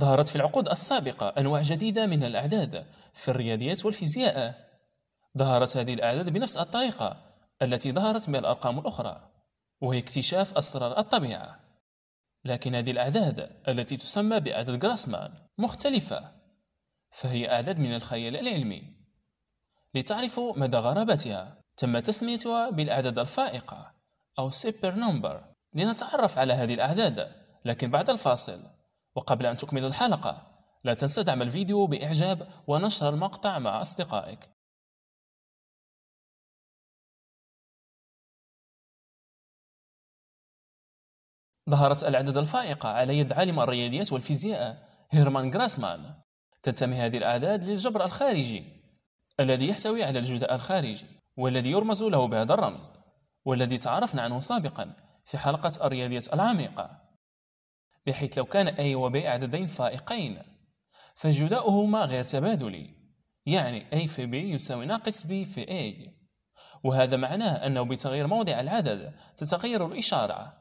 ظهرت في العقود السابقة أنواع جديدة من الأعداد في الرياضيات والفيزياء ظهرت هذه الأعداد بنفس الطريقة التي ظهرت من الأرقام الأخرى وهي اكتشاف أسرار الطبيعة لكن هذه الأعداد التي تسمى بأعداد غراسمان مختلفة فهي أعداد من الخيال العلمي لتعرفوا مدى غرابتها تم تسميتها بالأعداد الفائقة أو سيبر نمبر لنتعرف على هذه الأعداد لكن بعد الفاصل وقبل أن تكمل الحلقة لا تنسى دعم الفيديو بإعجاب ونشر المقطع مع أصدقائك ظهرت الأعداد الفائقة على يد عالم الرياضيات والفيزياء هيرمان غراسمان تنتمي هذه الأعداد للجبر الخارجي الذي يحتوي على الجداء الخارجي والذي يرمز له بهذا الرمز والذي تعرفنا عنه سابقا في حلقة الرياضيات العميقة بحيث لو كان أي B عددين فائقين فجداؤهما غير تبادلي يعني A في B يساوي ناقص B في A وهذا معناه أنه بتغيير موضع العدد تتغير الإشارة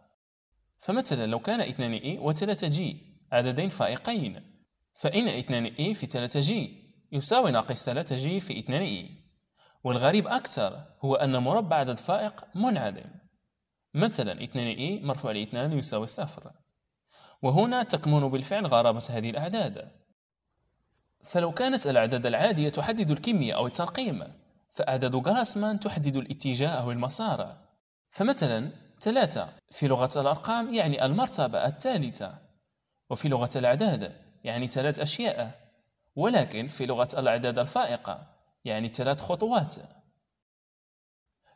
فمثلا لو كان 2E و 3G عددين فائقين فإن 2E في 3G يساوي ناقص 3G في 2E والغريب أكثر هو أن مربع عدد فائق منعدم مثلا 2E مرفوع ل 2 يساوي صفر وهنا تكمن بالفعل غرابة هذه الأعداد فلو كانت الأعداد العادية تحدد الكمية أو الترقيم فأعداد غراسمان تحدد الاتجاه أو المسار فمثلا ثلاثة في لغة الأرقام يعني المرتبة الثالثة وفي لغة الأعداد يعني ثلاث أشياء ولكن في لغة الأعداد الفائقة يعني ثلاث خطوات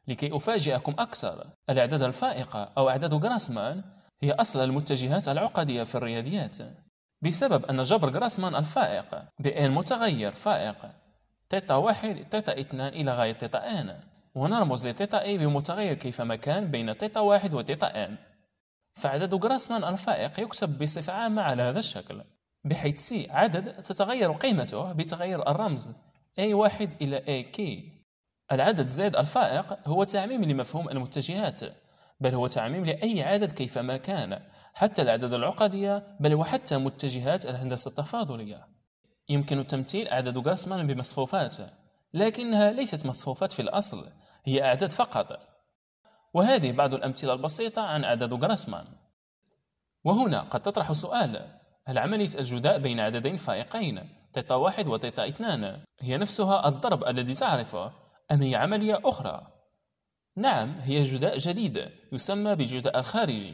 لكي أفاجئكم أكثر الأعداد الفائقة أو أعداد غراسمان هي أصل المتجهات العقدية في الرياضيات بسبب أن جبر جراسمان الفائق بإن متغير فائق تيتا واحد تيتا اثنان إلى غاية تيتا ان ونرمز لتيتا اي بمتغير كيفما كان بين تيتا واحد وتيتا ان فعدد جراسمان الفائق يكتب بصفة عامة على هذا الشكل بحيث سي عدد تتغير قيمته بتغير الرمز أي واحد إلى كي العدد زائد الفائق هو تعميم لمفهوم المتجهات بل هو تعميم لأي عدد كيفما كان حتى الأعداد العقدية بل وحتى متجهات الهندسة التفاضلية يمكن تمثيل أعداد غاسمان بمصفوفات لكنها ليست مصفوفات في الأصل هي أعداد فقط وهذه بعض الأمثلة البسيطة عن أعداد غاسمان وهنا قد تطرح سؤال هل عملية الجداء بين عددين فائقين تيتا واحد وتيتا اثنان هي نفسها الضرب الذي تعرفه أم هي عملية أخرى؟ نعم هي جداء جديدة يسمى بجداء الخارجي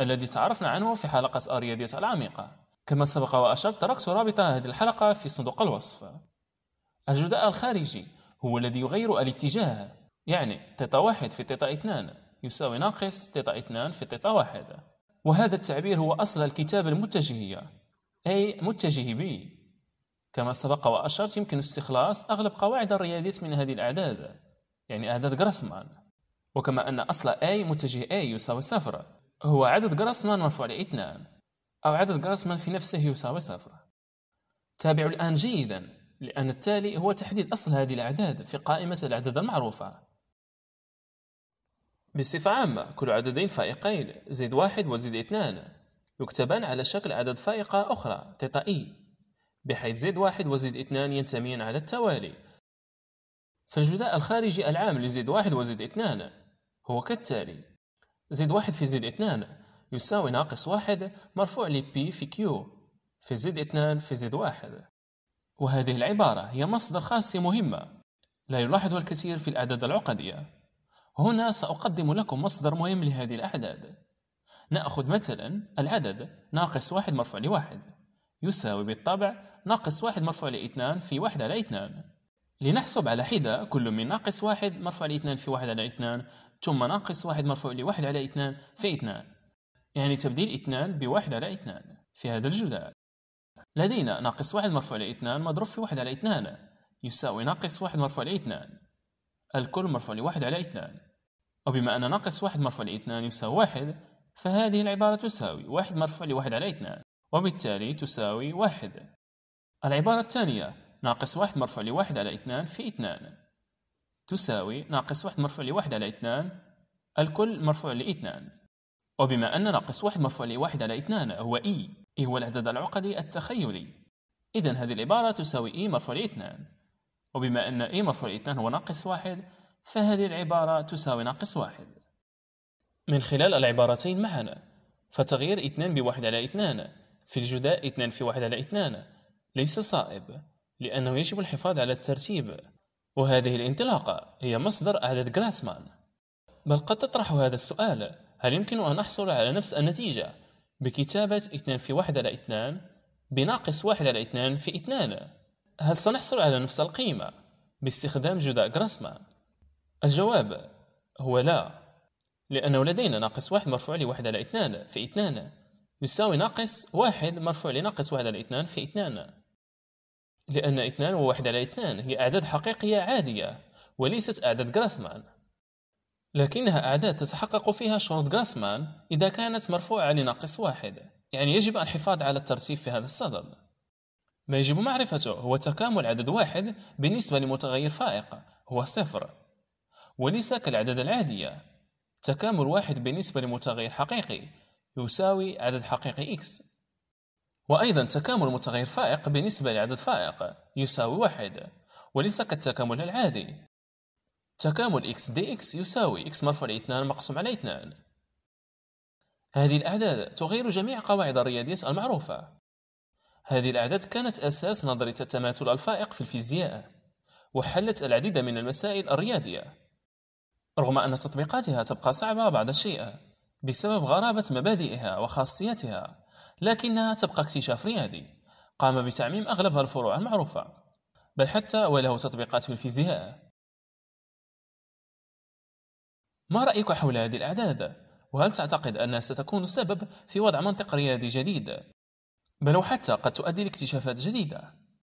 الذي تعرفنا عنه في حلقة الرياضيات العميقة كما سبق وأشرت تركت رابط هذه الحلقة في صندوق الوصف الجداء الخارجي هو الذي يغير الاتجاه يعني تيتا واحد في تيتا اثنان يساوي ناقص تيتا اثنان في تيتا واحد وهذا التعبير هو أصل الكتابة المتجهية أي متجه B كما سبق وأشرت يمكن استخلاص أغلب قواعد الرياضيات من هذه الأعداد يعني أعداد جراسمان وكما أن أصل A متجه A يساوي صفر هو عدد جراسمان مرفوع 2 أو عدد جراسمان في نفسه يساوي صفر تابعوا الآن جيدا لأن التالي هو تحديد أصل هذه الأعداد في قائمة الأعداد المعروفة بصفة عامة كل عددين فائقين زيد واحد وزيد اثنان يكتبان على شكل عدد فائقة أخرى تيتا إي e، بحيث زيد واحد وزيد اثنان ينتميان على التوالي فالجداء الخارجي العام لزيد واحد وزيد اثنان هو كالتالي زد واحد في زد اثنان يساوي ناقص واحد مرفوع ل بي في كيو في زد اثنان في زد واحد وهذه العبارة هي مصدر خاص مهمة لا يلاحظها الكثير في الأعداد العقدية هنا سأقدم لكم مصدر مهم لهذه الأعداد نأخذ مثلا العدد ناقص واحد مرفوع لواحد يساوي بالطبع ناقص واحد مرفوع لاثنان في واحد على اثنان لنحسب على حدة كل من ناقص واحد مرفوع لاثنان في واحد على اثنان ثم ناقص واحد مرفوع لواحد على اثنان في اثنان يعني تبديل اثنان بواحد على اثنان في هذا الجدول لدينا ناقص واحد مرفوع على اثنان مضروب في واحد على اثنان يساوي ناقص واحد مرفوع على اثنان الكل مرفوع لواحد على اثنان وبما أن ناقص واحد مرفوع لاثنان يساوي واحد فهذه العبارة تساوي واحد مرفوع لواحد على اثنان وبالتالي تساوي واحد العبارة الثانية ناقص واحد مرفوع لواحد على اثنان في اثنان تساوي ناقص واحد مرفوع لواحد على اثنان الكل مرفوع لاثنان وبما أن ناقص واحد مرفوع لواحد على اثنان هو إي إي هو العدد العقدي التخيلي إذا هذه العبارة تساوي إي مرفوع لاثنان وبما أن إي مرفوع لاثنان هو ناقص واحد فهذه العبارة تساوي ناقص واحد من خلال العبارتين معنا فتغيير اثنان بواحد على اثنان في الجداء اثنان في واحد على اثنان ليس صائب لأنه يجب الحفاظ على الترتيب وهذه الانطلاقة هي مصدر أعداد جراسمان بل قد تطرح هذا السؤال هل يمكن أن نحصل على نفس النتيجة بكتابة 2 في 1 على 2 بناقص 1 على 2 في 2 هل سنحصل على نفس القيمة باستخدام جداء جراسمان؟ الجواب هو لا لأنه لدينا ناقص 1 مرفوع ل 1 على 2 في 2 يساوي ناقص 1 مرفوع لناقص 1 على 2 في 2 لأن اثنان وواحد على اثنان هي أعداد حقيقية عادية وليست أعداد جراسمان لكنها أعداد تتحقق فيها شروط جراسمان إذا كانت مرفوعة لناقص واحد يعني يجب الحفاظ على الترتيب في هذا الصدد ما يجب معرفته هو تكامل عدد واحد بالنسبة لمتغير فائق هو صفر وليس كالعدد العادية تكامل واحد بالنسبة لمتغير حقيقي يساوي عدد حقيقي x وأيضا تكامل متغير فائق بالنسبة لعدد فائق يساوي واحد وليس كالتكامل العادي تكامل x dx يساوي x مرفوع على 2 مقسوم على 2 هذه الأعداد تغير جميع قواعد الرياضيات المعروفة هذه الأعداد كانت أساس نظرية التماثل الفائق في الفيزياء وحلت العديد من المسائل الرياضية رغم أن تطبيقاتها تبقى صعبة بعض الشيء بسبب غرابة مبادئها وخاصيتها لكنها تبقى اكتشاف ريادي قام بتعميم أغلبها الفروع المعروفة بل حتى وله تطبيقات في الفيزياء ما رأيك حول هذه الأعداد؟ وهل تعتقد أنها ستكون السبب في وضع منطق ريادي جديد؟ بل وحتى قد تؤدي لاكتشافات جديدة